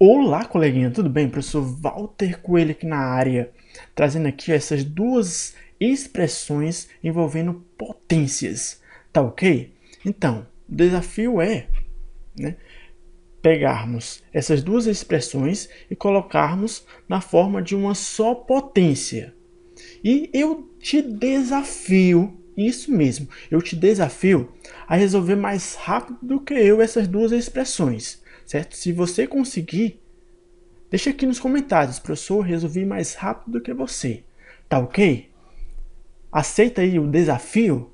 Olá, coleguinha, tudo bem? Professor Walter Coelho aqui na área, trazendo aqui essas duas expressões envolvendo potências, tá ok? Então, o desafio é né, pegarmos essas duas expressões e colocarmos na forma de uma só potência. E eu te desafio, isso mesmo, eu te desafio a resolver mais rápido do que eu essas duas expressões certo? Se você conseguir, deixa aqui nos comentários, professor, resolvi mais rápido do que você. Tá ok? Aceita aí o desafio?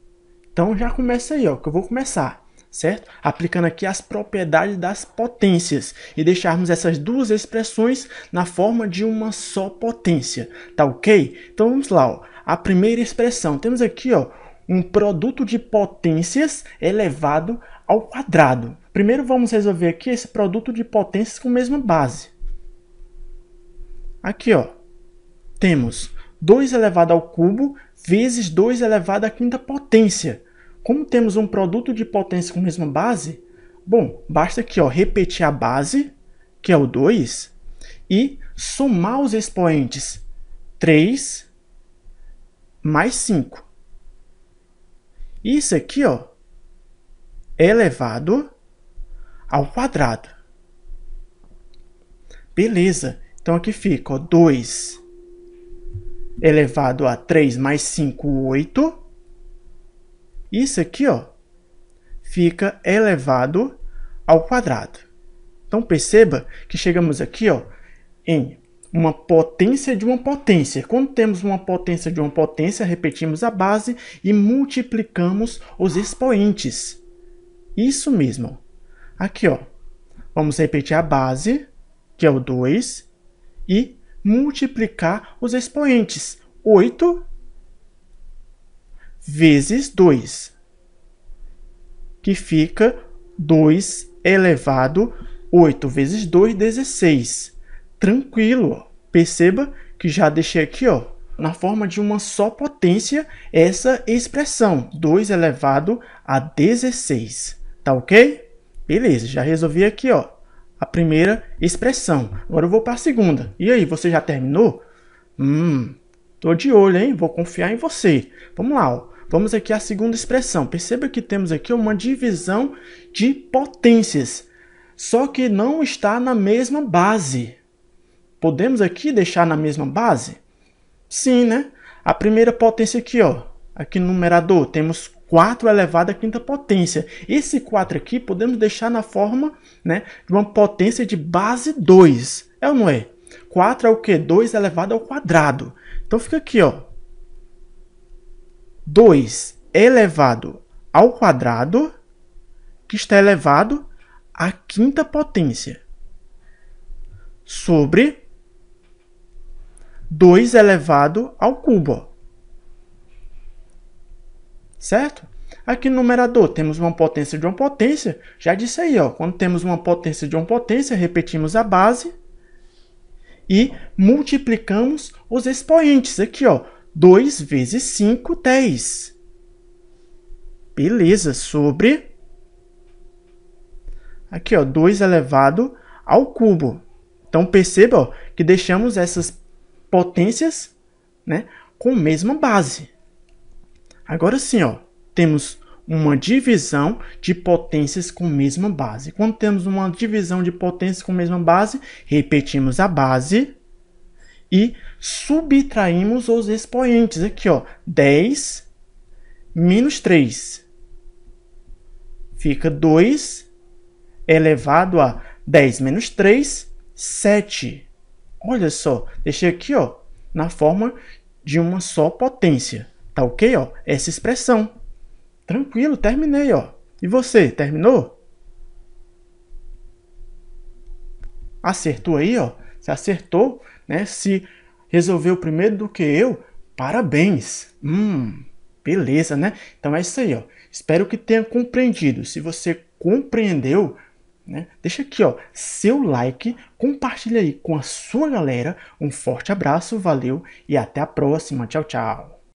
Então já começa aí, ó, que eu vou começar, certo? Aplicando aqui as propriedades das potências e deixarmos essas duas expressões na forma de uma só potência, tá ok? Então vamos lá, ó. A primeira expressão, temos aqui, ó, um produto de potências elevado ao quadrado. Primeiro vamos resolver aqui esse produto de potências com a mesma base. Aqui, ó, temos 2 elevado ao cubo vezes 2 elevado à quinta potência. Como temos um produto de potência com a mesma base, bom, basta aqui, ó, repetir a base, que é o 2, e somar os expoentes 3 mais 5. Isso aqui, ó, elevado ao quadrado. Beleza. Então aqui fica 2 elevado a 3 mais 5, 8. Isso aqui ó, fica elevado ao quadrado. Então perceba que chegamos aqui ó, em uma potência de uma potência. Quando temos uma potência de uma potência, repetimos a base e multiplicamos os expoentes. Isso mesmo. Aqui, ó. Vamos repetir a base, que é o 2, e multiplicar os expoentes. 8 vezes 2, que fica 2 elevado 8 vezes 2, 16. Tranquilo, perceba que já deixei aqui, ó, na forma de uma só potência, essa expressão, 2 elevado a 16. Tá ok? Beleza, já resolvi aqui, ó, a primeira expressão. Agora eu vou para a segunda. E aí, você já terminou? Hum, tô de olho, hein? Vou confiar em você. Vamos lá, ó. Vamos aqui à segunda expressão. Perceba que temos aqui uma divisão de potências, só que não está na mesma base. Podemos aqui deixar na mesma base? Sim, né? A primeira potência aqui, ó, aqui no numerador, temos 4 elevado à quinta potência. Esse 4 aqui podemos deixar na forma né, de uma potência de base 2. É ou não é? 4 é o quê? 2 elevado ao quadrado. Então fica aqui, ó. 2 elevado ao quadrado, que está elevado à quinta potência, sobre 2 elevado ao cubo. Ó certo? Aqui no numerador temos uma potência de uma potência, já disse aí, ó, quando temos uma potência de uma potência, repetimos a base e multiplicamos os expoentes aqui, ó, 2 vezes 5, 10. Beleza, sobre aqui, ó, 2 elevado ao cubo. Então perceba ó, que deixamos essas potências, né, com a mesma base. Agora sim, ó, temos uma divisão de potências com mesma base. Quando temos uma divisão de potências com mesma base, repetimos a base e subtraímos os expoentes. Aqui, ó, 10 menos 3. Fica 2 elevado a 10 menos 3, 7. Olha só, deixei aqui ó, na forma de uma só potência. Tá ok, ó? Essa expressão. Tranquilo, terminei, ó. E você, terminou? Acertou aí, ó. Se acertou, né? Se resolveu primeiro do que eu, parabéns. Hum, beleza, né? Então é isso aí, ó. Espero que tenha compreendido. Se você compreendeu, né? Deixa aqui, ó, seu like, compartilha aí com a sua galera. Um forte abraço, valeu e até a próxima. Tchau, tchau.